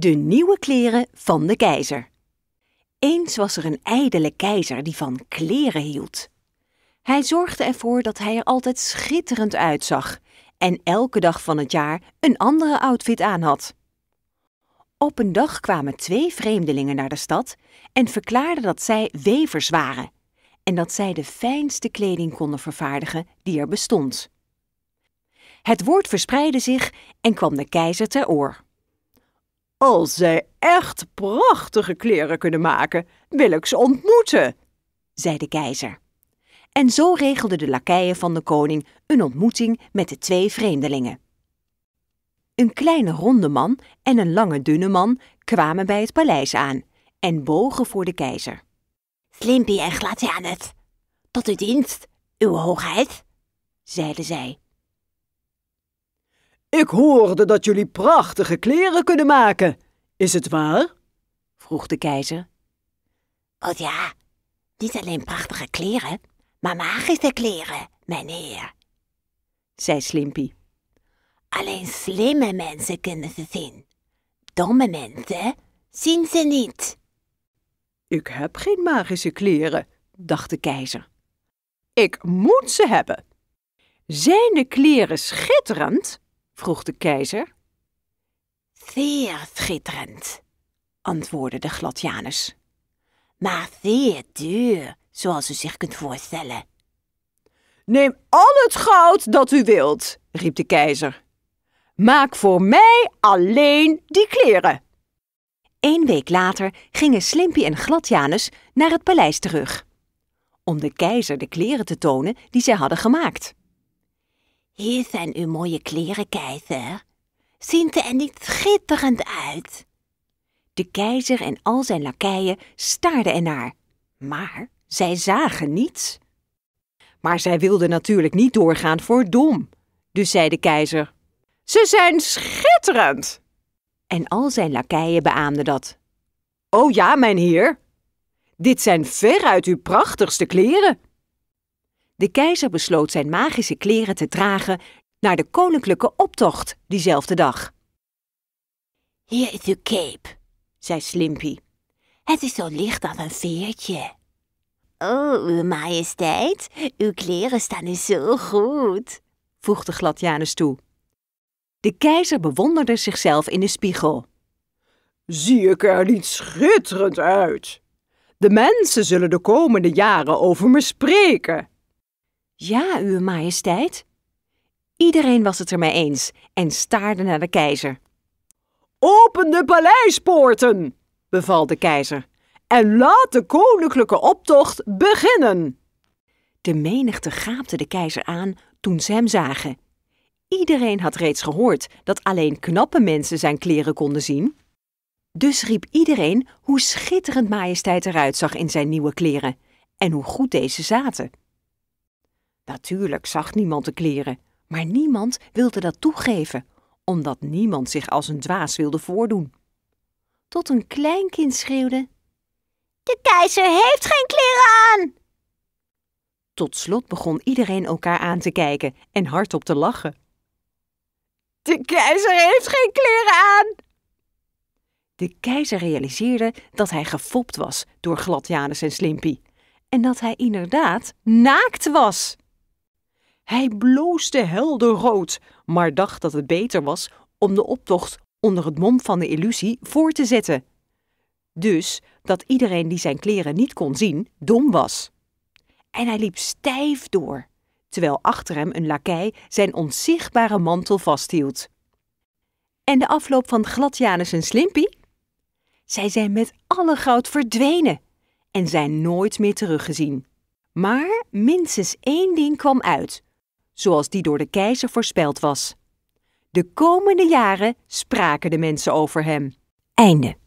De nieuwe kleren van de keizer. Eens was er een ijdele keizer die van kleren hield. Hij zorgde ervoor dat hij er altijd schitterend uitzag en elke dag van het jaar een andere outfit aan had. Op een dag kwamen twee vreemdelingen naar de stad en verklaarden dat zij wevers waren en dat zij de fijnste kleding konden vervaardigen die er bestond. Het woord verspreidde zich en kwam de keizer ter oor. Als zij echt prachtige kleren kunnen maken, wil ik ze ontmoeten, zei de keizer. En zo regelden de lakeien van de koning een ontmoeting met de twee vreemdelingen. Een kleine ronde man en een lange dunne man kwamen bij het paleis aan en bogen voor de keizer. "Slimpie en Glatianet, tot uw dienst, uw hoogheid, zeiden zij. Ik hoorde dat jullie prachtige kleren kunnen maken. Is het waar? vroeg de keizer. Oh ja, niet alleen prachtige kleren, maar magische kleren, mijn heer, zei Slimpy. Alleen slimme mensen kunnen ze zien. Domme mensen zien ze niet. Ik heb geen magische kleren, dacht de keizer. Ik moet ze hebben. Zijn de kleren schitterend? vroeg de keizer. Zeer schitterend, antwoordde de Gladianus. Maar zeer duur, zoals u zich kunt voorstellen. Neem al het goud dat u wilt, riep de keizer. Maak voor mij alleen die kleren. Een week later gingen Slimpy en Gladjanus naar het paleis terug. Om de keizer de kleren te tonen die zij hadden gemaakt. Hier zijn uw mooie kleren, keizer. Zien ze er niet schitterend uit? De keizer en al zijn lakeien staarden ernaar, maar zij zagen niets. Maar zij wilden natuurlijk niet doorgaan voor dom, dus zei de keizer: Ze zijn schitterend! En al zijn lakeien beaamden dat. Oh ja, mijn heer, dit zijn veruit uw prachtigste kleren. De keizer besloot zijn magische kleren te dragen naar de koninklijke optocht diezelfde dag. Hier is uw cape, zei Slimpy. Het is zo licht als een veertje. Oh, uw majesteit, uw kleren staan u zo goed, voegde Gladjanus toe. De keizer bewonderde zichzelf in de spiegel. Zie ik er niet schitterend uit? De mensen zullen de komende jaren over me spreken. Ja, uw majesteit. Iedereen was het ermee eens en staarde naar de keizer. Open de paleispoorten, beval de keizer, en laat de koninklijke optocht beginnen. De menigte gaapte de keizer aan toen ze hem zagen. Iedereen had reeds gehoord dat alleen knappe mensen zijn kleren konden zien. Dus riep iedereen hoe schitterend majesteit eruit zag in zijn nieuwe kleren en hoe goed deze zaten. Natuurlijk zag niemand de kleren, maar niemand wilde dat toegeven, omdat niemand zich als een dwaas wilde voordoen. Tot een klein kind schreeuwde: De keizer heeft geen kleren aan! Tot slot begon iedereen elkaar aan te kijken en hardop te lachen. De keizer heeft geen kleren aan! De keizer realiseerde dat hij gefopt was door Gladjanus en Slimpie en dat hij inderdaad naakt was. Hij bloosde rood, maar dacht dat het beter was om de optocht onder het mom van de illusie voor te zetten. Dus dat iedereen die zijn kleren niet kon zien, dom was. En hij liep stijf door, terwijl achter hem een lakij zijn onzichtbare mantel vasthield. En de afloop van Gladjanus en Slimpie? Zij zijn met alle goud verdwenen en zijn nooit meer teruggezien. Maar minstens één ding kwam uit – zoals die door de keizer voorspeld was. De komende jaren spraken de mensen over hem. Einde.